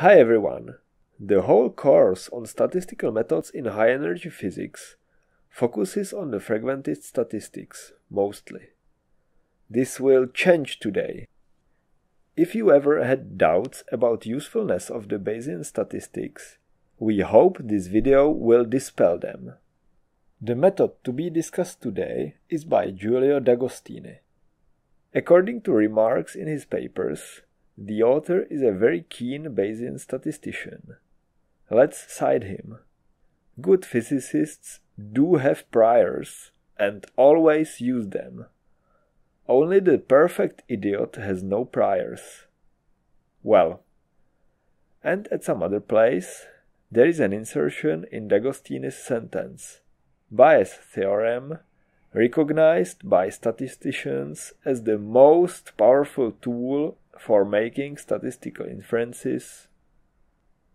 Hi everyone! The whole course on statistical methods in high energy physics focuses on the fragmented statistics, mostly. This will change today. If you ever had doubts about usefulness of the Bayesian statistics, we hope this video will dispel them. The method to be discussed today is by Giulio D'Agostini. According to remarks in his papers, the author is a very keen Bayesian statistician. Let's cite him. Good physicists do have priors and always use them. Only the perfect idiot has no priors. Well, and at some other place, there is an insertion in D'Agostini's sentence Bias theorem, recognized by statisticians as the most powerful tool for making statistical inferences.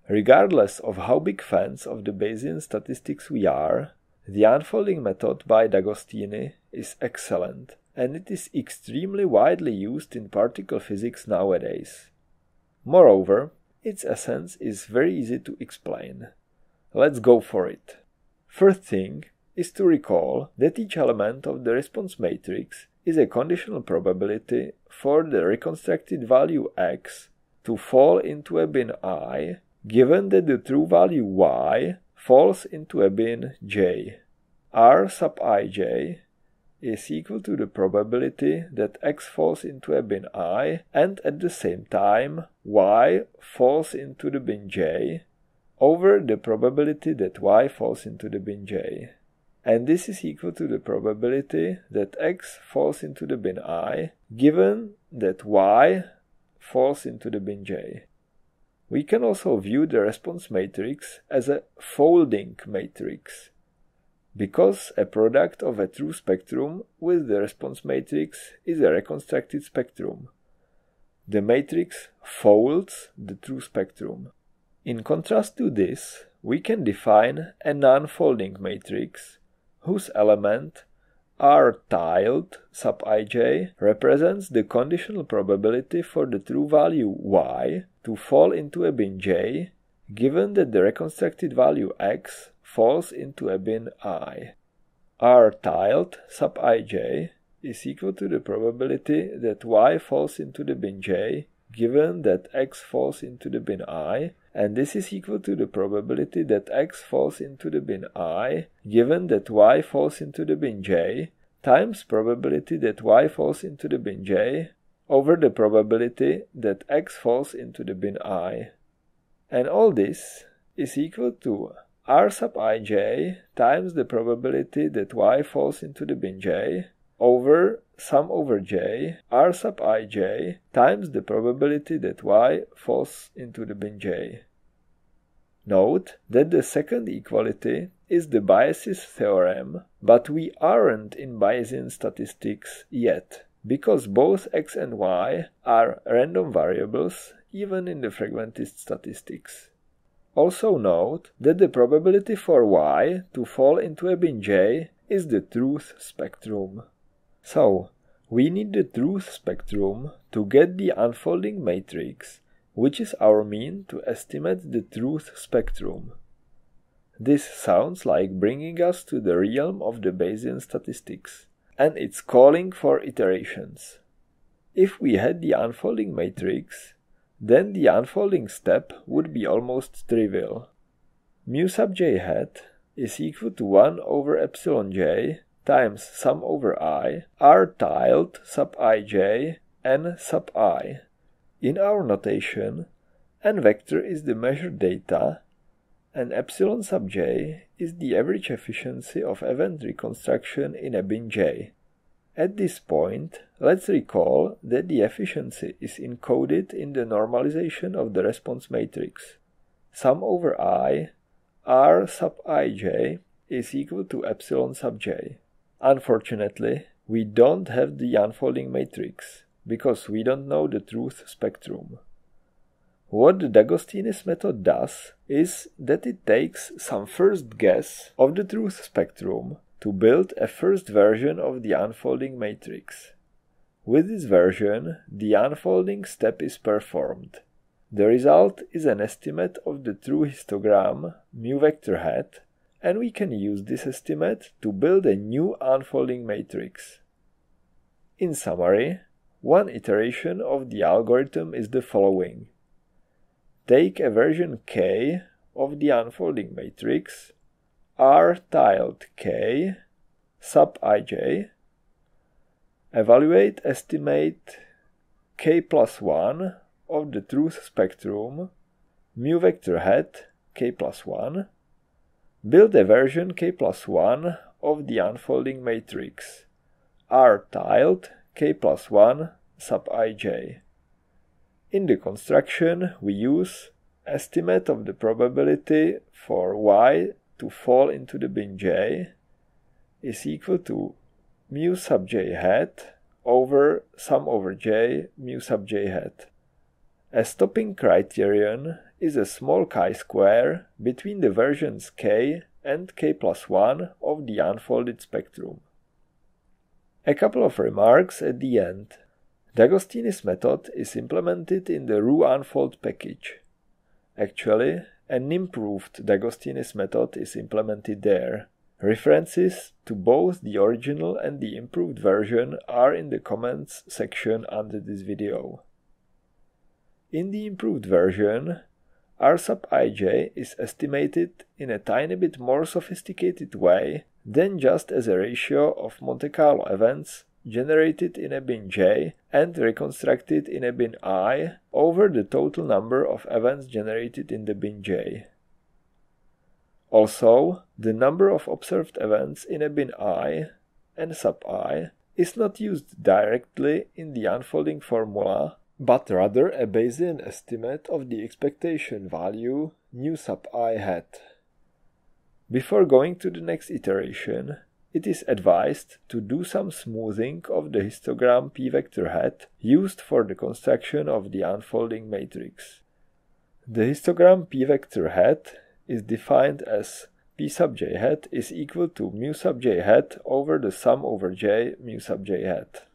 Regardless of how big fans of the Bayesian statistics we are, the unfolding method by D'Agostini is excellent and it is extremely widely used in particle physics nowadays. Moreover, its essence is very easy to explain. Let's go for it. First thing is to recall that each element of the response matrix is a conditional probability for the reconstructed value x to fall into a bin i given that the true value y falls into a bin j. r sub ij is equal to the probability that x falls into a bin i and at the same time y falls into the bin j over the probability that y falls into the bin j and this is equal to the probability that x falls into the bin i given that y falls into the bin j. We can also view the response matrix as a folding matrix because a product of a true spectrum with the response matrix is a reconstructed spectrum. The matrix folds the true spectrum. In contrast to this, we can define a non-folding matrix whose element R tiled sub ij represents the conditional probability for the true value y to fall into a bin j given that the reconstructed value x falls into a bin i. R tiled sub ij is equal to the probability that y falls into the bin j given that x falls into the bin i, and this is equal to the probability that x falls into the bin i, given that y falls into the bin j, times probability that y falls into the bin j, over the probability that x falls into the bin i. And all this is equal to r sub ij times the probability that y falls into the bin j over sum over j r sub ij times the probability that y falls into the bin j. Note that the second equality is the biases theorem, but we aren't in Bayesian statistics yet, because both x and y are random variables even in the frequentist statistics. Also note that the probability for y to fall into a bin j is the truth spectrum. So, we need the truth spectrum to get the unfolding matrix, which is our mean to estimate the truth spectrum. This sounds like bringing us to the realm of the Bayesian statistics, and it's calling for iterations. If we had the unfolding matrix, then the unfolding step would be almost trivial. Mu sub j hat is equal to 1 over epsilon j times sum over i r tiled sub ij n sub i. In our notation, n vector is the measured data and epsilon sub j is the average efficiency of event reconstruction in a bin j. At this point, let's recall that the efficiency is encoded in the normalization of the response matrix. Sum over i r sub ij is equal to epsilon sub j. Unfortunately, we don't have the unfolding matrix because we don't know the truth spectrum. What the D'Agostini's method does is that it takes some first guess of the truth spectrum to build a first version of the unfolding matrix. With this version, the unfolding step is performed. The result is an estimate of the true histogram mu vector hat and we can use this estimate to build a new unfolding matrix. In summary, one iteration of the algorithm is the following. Take a version k of the unfolding matrix, r tiled k sub ij, evaluate estimate k plus 1 of the truth spectrum mu vector hat k plus 1 Build a version k plus 1 of the unfolding matrix R tiled k plus 1 sub ij. In the construction, we use estimate of the probability for y to fall into the bin j is equal to mu sub j hat over sum over j mu sub j hat. A stopping criterion is a small chi-square between the versions k and k plus 1 of the unfolded spectrum. A couple of remarks at the end. D'Agostini's method is implemented in the Rue Unfold package. Actually, an improved D'Agostini's method is implemented there. References to both the original and the improved version are in the comments section under this video. In the improved version, R sub ij is estimated in a tiny bit more sophisticated way than just as a ratio of Monte Carlo events generated in a bin j and reconstructed in a bin i over the total number of events generated in the bin j. Also, the number of observed events in a bin i and sub i is not used directly in the unfolding formula but rather a Bayesian estimate of the expectation value nu sub i hat. Before going to the next iteration, it is advised to do some smoothing of the histogram p-vector hat used for the construction of the unfolding matrix. The histogram p-vector hat is defined as p sub j hat is equal to mu sub j hat over the sum over j mu sub j hat.